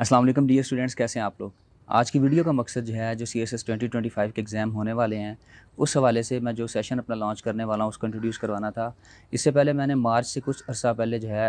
Aslam D students कैसे हैं आप लोग आज की वीडियो का मकसद जो है जो C S S twenty twenty five के एग्ज़ाम होने वाले हैं उस हवाले से मैं जो सेशन अपना लॉन्च करने वाला हूँ उसको इंट्रोड्यूस करवाना था इससे पहले मैंने मार्च से कुछ अर्सा पहले जो है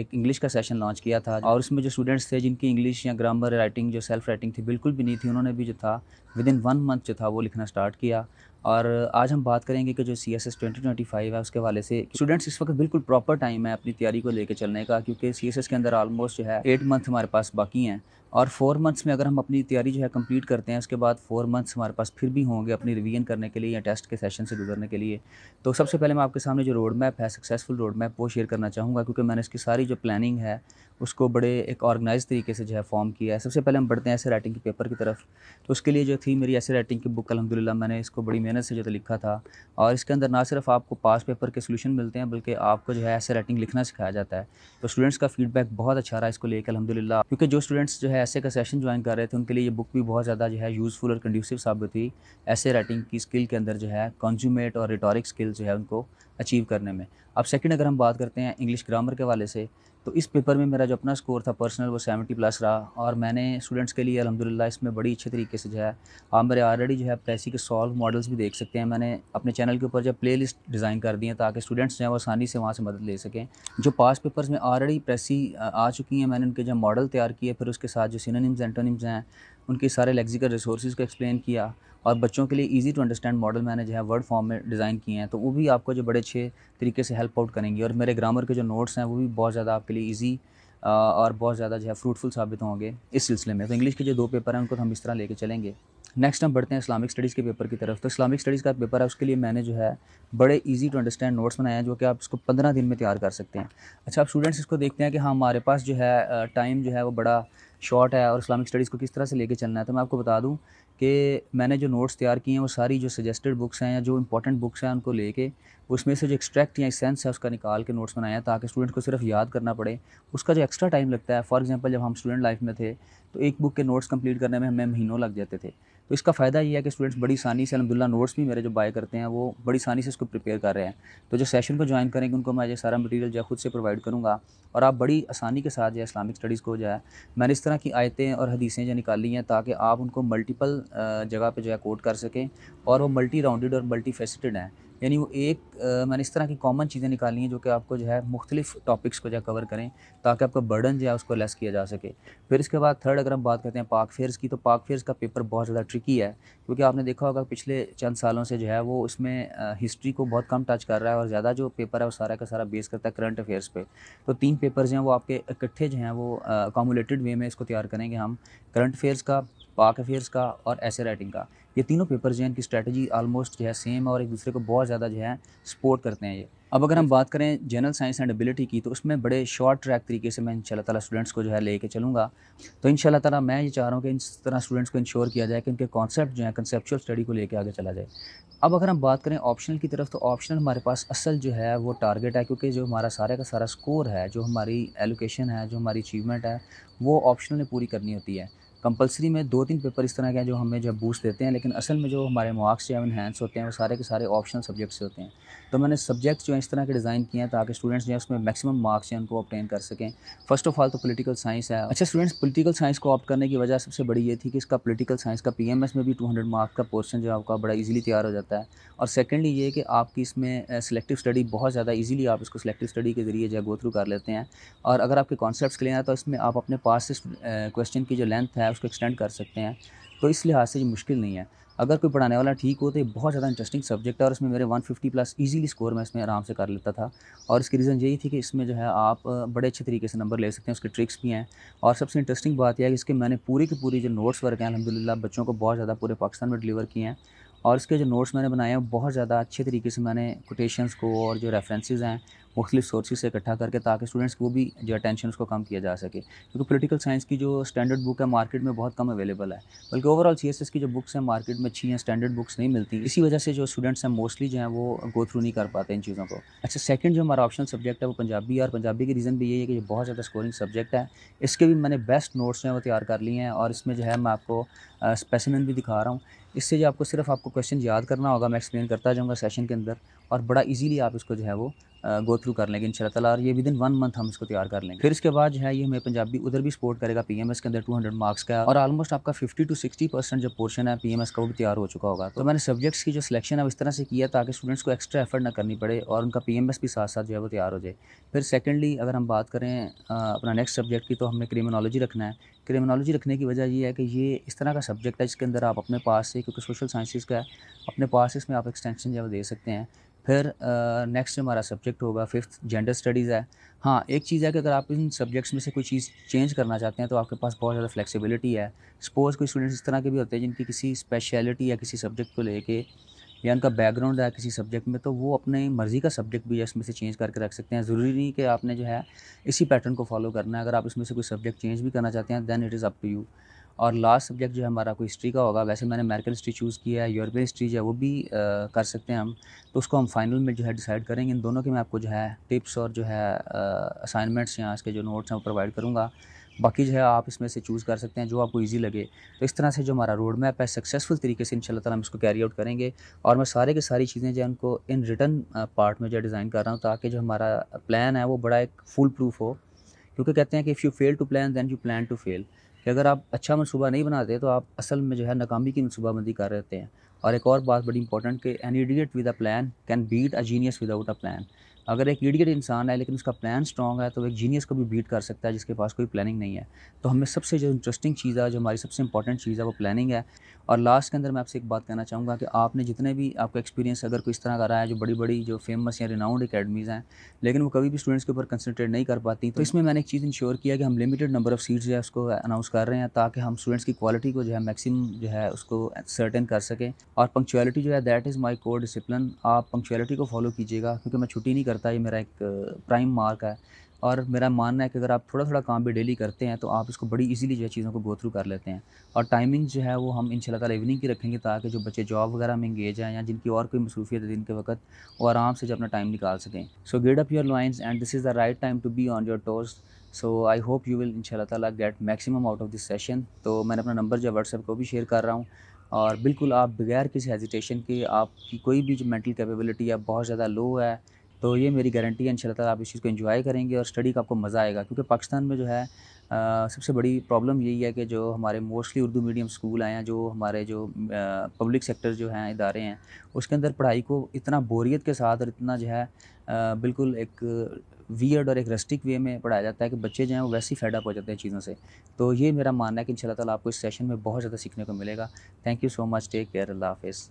एक इंग्लिश का सेशन लॉन्च किया था और उसमें जो स्टूडेंट्स थे जिनकी इंग्लिश या ग्रामर राइटिंग जो सेल्फ राइटिंग थी बिल्कुल भी नहीं थी उन्होंने भी जो था विद इन वन मंथ जो था वो लिखना स्टार्ट किया और आज हम बात करेंगे कि जो C S S twenty twenty five है उसके वाले से स्टूडेंट्स इस वक्त बिल्कुल प्रॉपर टाइम है अपनी तैयारी को लेकर चलने का क्योंकि सी एस एस के अंदर ऑलमोस्ट जो है एट मंथ हमारे पास बाकी हैं और फोर मंथ्स में अगर हम अपनी तैयारी जो है कंप्लीट करते हैं उसके बाद फोर मंथ्स हमारे पास फिर भी होंगे अपनी रिवीजन करने के लिए या टेस्ट के सेशन से गुजरने के लिए तो सबसे पहले मैं आपके सामने जो रोड मैप है सक्सेसफुल रोड मैप वो शेयर करना चाहूँगा क्योंकि मैंने इसकी सारी जो प्लानिंग है उसको बड़े एक ऑर्गेनाइज तरीके से जो है फॉर्म किया है सबसे पहले हम बढ़ते हैं ऐसे राइटिंग के पेपर की तरफ तो उसके लिए जो थी मेरी ऐसे राइटिंग की बुक अलहमदिल्ला मैंने इसको बड़ी मेहनत से जो तो लिखा था और इसके अंदर ना सिर्फ आपको पास पेपर के सोल्यूशन मिलते हैं बल्कि आपको जो है ऐसे राइटिंग लिखना सिखाया जाता है तो स्टूडेंट्स का फीडबैक बहुत अच्छा रहा इसको लेकर अलहमदिल्ला क्योंकि जो स्टूडेंट्स जो है ऐसे का सेशन ज्वाइन कर रहे थे उनके लिए ये बुक भी बहुत ज़्यादा जो है यूज़फुल और कंड्यूसिव साबित हुई ऐसे राइटिंग की स्किल के अंदर जो है कंज्यूमेट और रिटोरिक स्किल जो है उनको अचीव करने में अब सेकंड अगर हम बात करते हैं इंग्लिश ग्रामर के वाले से तो इस पेपर में मेरा जो अपना स्कोर था पर्सनल वो सेवेंटी प्लस रहा और मैंने स्टूडेंट्स के लिए अलहमदिल्ला इसमें बड़ी अच्छे तरीके से जो है आप मेरे ऑलरेडी जो है पैसे के सॉल्व मॉडल्स भी देख सकते हैं मैंने अपने चैनल के ऊपर जो प्ले लिस्ट डिज़ाइन कर दी है ताकि स्टूडेंट्स जो हैं वो आसानी से वहाँ से मदद ले सकें जो पास पेपर्स में ऑलरेडी प्रेसी आ चुकी हैं मैंने उनके जो मॉडल तैयार किए फिर उसके साथ जो सिनोनिम्स एंटोनिम्स हैं उनके सारे लेक्सिकल रिसोर्स को एक्सप्लेन किया और बच्चों के लिए ईजी टू अंडरस्टैंड मॉडल मैंने जो है वर्ड फॉर्म में डिज़ाइन किए हैं तो वो भी आपको जो बड़े अच्छे तरीके से हेल्प आउट करेंगी और मेरे ग्रामर के जो नोट्स हैं वो भी बहुत ज़्यादा आपके लिए ईजी और बहुत ज़्यादा जो है फ्रूटफुल साबित होंगे इस सिलसिले में तो इंग्लिश के जो दो पेपर हैं उनको तो हम इस तरह लेके चलेंगे नेक्स्ट हम बढ़ते हैं इस्लामिक स्टडीज़ के पेपर की तरफ तो इस्लामिक स्टडीज़ का पेपर है उसके लिए मैंने जो है बड़े ईजी टू अंडरस्टैंड नोट्स बनाए हैं जो कि आप इसको पंद्रह दिन में तैयार कर सकते हैं अच्छा आप स्टूडेंट्स इसको देखते हैं कि हाँ हमारे पास जो है टाइम जो है वो बड़ा शॉर्ट है और इस्लामिक स्टडीज़ को किस तरह से लेके चलना है तो मैं आपको बता दूं कि मैंने जो नोट्स तैयार किए हैं वो सारी जो सजेस्टेड बुक्स हैं या जो इंपॉर्टेंट बुक्स हैं उनको लेके उसमें से जो एक्सट्रैक्ट या सेंस है उसका निकाल के नोट्स बनाया ताकि स्टूडेंट को सिर्फ याद करना पड़े उसका जो एक्स्ट्रा टाइम लगता है फॉर एग्जाम्पल जब हम स्टूडेंट लाइफ में थे तो एक बुक के नोट्स कंप्लीट करने में हमें महीनों लग जाते थे तो इसका फ़ायदा ये है कि स्टूडेंट्स बड़ी आसानी से अलहमदिल्ला नोट्स भी मेरे जो बाय करते हैं वो बड़ी आसानी से इसको प्रिपेयर कर रहे हैं तो जो सेशन को ज्वाइन करेंगे उनको मैं ये सारा मटीरियल जो है खुद से प्रोवाइड करूँगा और आप बड़ी आसानी के साथ जो है इस्लामिक स्टडीज़ को जो है मैंने इस तरह की आयतें और हदीसें जो निकाली हैं ताकि आप उनको मल्टीपल जगह पर जो है कोट कर सकें और वो मल्टी राउंडेड और मल्टी फेसिटेड हैं यानी वो एक आ, मैंने इस तरह की कॉमन चीज़ें निकाली हैं जो कि आपको जो है मुख्तलिफ टॉपिक्स को जो कवर करें ताकि आपका बर्डन जो है उसको लेस किया जा सके फिर इसके बाद थर्ड अगर हम बात करते हैं पाक फेयर्स की तो पाक फेयर्स का पेपर बहुत ज़्यादा ट्रिकी है क्योंकि आपने देखा होगा पिछले चंद सालों से जो है वो उसमें हिस्ट्री को बहुत कम टच कर रहा है और ज़्यादा जो पेपर है वो सारा का सारा बेस करता है करंट अफेयर्स पर तो तीन पेपर्स हैं वो आपके इकट्ठे जो हैं वो अकोमोलेटेड वे में इसको तैयार करेंगे हम करंट अफेयर्स का पाक अफेयर्स का और ऐसे राइटिंग का ये तीनों पेपर जो है इनकी स्ट्रैटेजी ऑलमोस्ट जो है सेम है और एक दूसरे को बहुत ज़्यादा जो है सपोर्ट करते हैं ये अब अगर हम बात करें जनरल साइंस एंड एबिलिटी की तो उसमें बड़े शॉर्ट ट्रैक तरीके से मैं इन ताला स्टूडेंट्स को जो है लेके चलूँगा तो इन ताला मैं ये चाह रहा हूँ कि इस तरह स्टूडेंट्स को इंश्योर किया जाए कि उनके कॉन्सेप्ट जो है कंसेप्चुअल स्टडी को लेकर आगे चला जाए अब अगर हम बात करें ऑप्शनल की तरफ तो ऑप्शनल हमारे पास असल जो है वो टारगेट है क्योंकि जो हमारा सारे का सारा स्कोर है जो हमारी एलोकेशन है जो हमारी अचीवमेंट है वो ऑप्शनल ने पूरी करनी होती है कंपलसरी में दो तीन पेपर इस तरह के हैं जो हमें जो बूस्ट देते हैं लेकिन असल में जो हमारे मार्क्स जो इन्हेंस होते हैं वो सारे के सारे ऑप्शनल सब्जेक्ट्स से होते हैं तो मैंने सब्जेक्ट जो है इस तरह के डिज़ाइन किए हैं ताकि स्टूडेंट्स जो है उसमें मैक्सिमम मार्क्स जो उनको ऑप्टेन कर सकें फर्स्ट ऑफ ऑल तो पोलिटिकल साइंस है अच्छा स्टूडेंट्स पोलिटिकल साइंस को ऑप्ट करने की वजह सबसे बड़ी ये थी कि इसका पोलिटिकल साइंस का पी में भी टू मार्क्स का पोर्सन जो आपका बड़ा ईजिली तैयार हो जाता है और सेकेंडली ये कि आपकी इसमें सेलेक्टिव स्टडी बहुत ज़्यादा ईजिली आप इसको सिलेक्टिव स्टडी के ज़रिए जो गो थ्रू कर लेते हैं और अगर आपके कॉन्सेप्ट क्लियर है तो इसमें आप अपने पास से क्वेश्चन की जो लेंथ है उसको एक्सटेंड कर सकते हैं तो इस लिहाज से ये मुश्किल नहीं है अगर कोई पढ़ाने वाला ठीक हो तो ये बहुत ज़्यादा इंटरेस्टिंग सब्जेक्ट है और इसमें मेरे 150 प्लस इजीली स्कोर मैं इसमें आराम से कर लेता था और इसकी रीज़न यही थी कि इसमें जो है आप बड़े अच्छे तरीके से नंबर ले सकते हैं उसके ट्रिक्स भी हैं और सबसे इंटरेस्टिंग बात यह है कि इसके मैंने पूरी की पूरी जो नोट्स वर्क हैं अलहमदिल्ला बच्चों को बहुत ज़्यादा पूरे पाकिस्तान में डिलीवर किए हैं और इसके जो नोट्स मैंने बनाए हैं बहुत ज़्यादा अच्छे तरीके से मैंने कोटेशंस को और जो रेफरेंसेज हैं मुख्तलिफ सोर्सेज से इकट्ठा करके ताकि स्टूडेंट्स को भी जो अटेंशन उसको कम किया जा सके क्योंकि पॉलिटिकल साइंस की जो स्टैंडर्ड बुक है मार्केट में बहुत कम अवेलेबल है बल्कि ओवरऑल सी एस एस की जो बुक्स हैं मार्केट में अच्छी हैं स्टैंडर्ड बुक्स नहीं मिलती इसी वजह से जो स्टूडेंट्स हैं मोस्टली जो है वो गो थ्रू नहीं कर पाते इन चीज़ों को अच्छा सेकंड जो हमारा ऑप्शन सब्जेक्ट है वो पंजाबी और पंजाबी की रीज़न भी यही है कि ये बहुत ज़्यादा स्कोरिंग सब्जेक्ट है इसके भी मैंने बेस्ट नोट्स जो हैं वो तैयार कर लिए हैं और इसमें जो है मैं आपको स्पेसिमन भी दिखा रहा हूँ इससे जो आपको सिर्फ आपको क्वेश्चन याद करना होगा मैं एक्सप्लेन करता जाऊँगा सेशन के अंदर और बड़ा इजीली आप इसको जो है वो गो थ्रू कर लेंगे इन शाला और ये विद इन वन मंथ हम इसको तैयार कर लेंगे फिर इसके बाद जो है ये हमें पंजाबी उधर भी सपोर्ट करेगा पी एम एस के अंदर टू हंड्रेड मार्क्स का और ऑलमोस्ट आपका फिफ्टी टू सिक्सटी परसेंट जो पोर्शन है पी एम एस का वो भी तैयार हो चुका होगा तो मैंने सब्जेक्ट्स की जो सिलेक्शन है इस तरह से किया ताकि स्टूडेंट्स को एक्स्ट्रा एफर्ट ना करनी पड़े और उनका पी एम एस भी साथ साथ जो है वो तैयार हो जाए फिर सेकेंडली अगर हम बात करें अपना नेक्स्ट सब्जेक्ट की तो हमें क्रिमिनोलॉजी रखना है क्रिमिनोलॉजी रखने की वजह ये है कि ये इस तरह का सब्जेक्ट है जिसके अंदर आप अपने पास से क्योंकि सोशल साइंसिस का है अपने पास इसमें आप एक्सटेंशन जो दे सकते हैं फिर नेक्स्ट हमारा सब्जेक्ट होगा फिफ्थ जेंडर स्टडीज़ है हाँ एक चीज़ है कि अगर आप इन सब्जेक्ट्स में से कोई चीज़ चेंज करना चाहते हैं तो आपके पास बहुत ज़्यादा फ्लेक्सिबिलिटी है सपोज़ कोई स्टूडेंट्स इस तरह के भी होते हैं जिनकी किसी स्पेशलिटी या किसी सब्जेक्ट को लेके या उनका बैकग्राउंड है किसी सब्जेक्ट में तो वो अपने मर्ज़ी का सब्जेक्ट भी इसमें से चेंज करके रख सकते हैं ज़रूरी नहीं कि आपने जो है इसी पैटर्न को फॉलो करना है अगर आप इसमें से कोई सब्जेक्ट चेंज भी करना चाहते हैं then it is up to you और लास्ट सब्जेक्ट जो है हमारा कोई हिस्ट्री का होगा वैसे मैंने अमेरिकन हिस्ट्री चूज़ किया है यूरोपियन हिस्ट्री जो है वो भी आ, कर सकते हैं हम तो उसको हम फाइनल में जो है डिसाइड करेंगे इन दोनों के मैं आपको जो है टिप्स और जो है असाइनमेंट्स या इसके जो नोट्स हैं वो प्रोवाइड करूँगा बाकी जो है आप इसमें से चूज़ कर सकते हैं जो आपको ईजी लगे तो इस तरह से जो हमारा रोड मैप है सक्सेसफुल तरीके से इन शाला हम इसको कैरी आउट करेंगे और मैं सारे के सारी चीज़ें जो है उनको इन रिटर्न पार्ट में जो डिज़ाइन कर रहा हूँ ताकि जो हमारा प्लान है वो बड़ा एक फुल प्रूफ हो क्योंकि कहते हैं कि if you fail to plan then you plan to fail कि अगर आप अच्छा मनसूबा नहीं बनाते तो आप असल में जो है नाकामी की मनसूबाबंदी कर रहते हैं और एक और बात बड़ी इंपॉर्टेंट कि an idiot with a plan can beat a genius without a plan अगर एक इडियट इंसान है लेकिन उसका प्लान स्ट्रॉग है तो एक जीनियस को भी बीट कर सकता है जिसके पास कोई प्लानिंग नहीं है तो हमें सबसे जो इंटरेस्टिंग चीज़ है जो हमारी सबसे इंपॉर्टेंट चीज़ है वो प्लानिंग है और लास्ट के अंदर मैं आपसे एक बात कहना चाहूँगा कि आपने जितने भी आपका एक्सपीरियंस अगर कोई इस तरह का रहा है जो बड़ी बड़ी जो फेमस या रिनाउंड अकेडमीज़ हैं लेकिन वो कभी भी स्टूडेंट्स के ऊपर कंसनट्रेट नहीं कर पाती तो इसमें मैंने एक चीज़ इंश्योर किया कि हम लिमिटेड नंबर ऑफ़ सीट्स जो है उसको अनाउंस कर रहे हैं ताकि हम स्टूडेंट्स की क्वालिटी को जो है मैक्सिमम जो है उसको सर्टेन कर सकें और पंक्चुअलिटी जो है that is my core discipline आप पंक्चुअलिटी को फॉलो कीजिएगा क्योंकि मैं छुट्टी नहीं करता ये मेरा एक प्राइम uh, मार्क है और मेरा मानना है कि अगर आप थोड़ा थोड़ा काम भी डेली करते हैं तो आप इसको बड़ी इजीली जो है चीज़ों को गो थ्रू कर लेते हैं और टाइमिंग जो है वो हम इन शाला इवनिंग की रखेंगे ताकि जो बच्चे जॉब वगैरह में इंगेज हैं या जिनकी और कोई मसरूफियत है दिन के वक्त वो आराम से जो अपना टाइम निकाल सकें so get up your lines and this is the right time to be on your toes so I hope you will in total get maximum out of this session तो मैंने अपना नंबर जो है WhatsApp को भी share कर रहा हूँ और बिल्कुल आप बगैर किसी हेजिटेशन के आपकी कोई भी जो मेंटल कैपेबिलिटी है बहुत ज़्यादा लो है तो ये मेरी गारंटी है इन शाला आप इस चीज़ को इन्जॉय करेंगे और स्टडी का आपको मज़ा आएगा क्योंकि पाकिस्तान में जो है आ, सबसे बड़ी प्रॉब्लम यही है कि जो हमारे मोस्टली उर्दू मीडियम स्कूल आए हैं जो हमारे जो पब्लिक सेक्टर जो हैं इदारे हैं उसके अंदर पढ़ाई को इतना बोरियत के साथ और इतना जो है आ, बिल्कुल एक वियर्ड और एक रस्टिक वे में पढ़ाया जाता है कि बच्चे जो हैं वो वैसे ही फेडअप हो जाते हैं चीज़ों से तो ये मेरा मानना है कि इन ताला आपको इस सेशन में बहुत ज़्यादा सीखने को मिलेगा thank you so much take care अल्लाह हाफिज़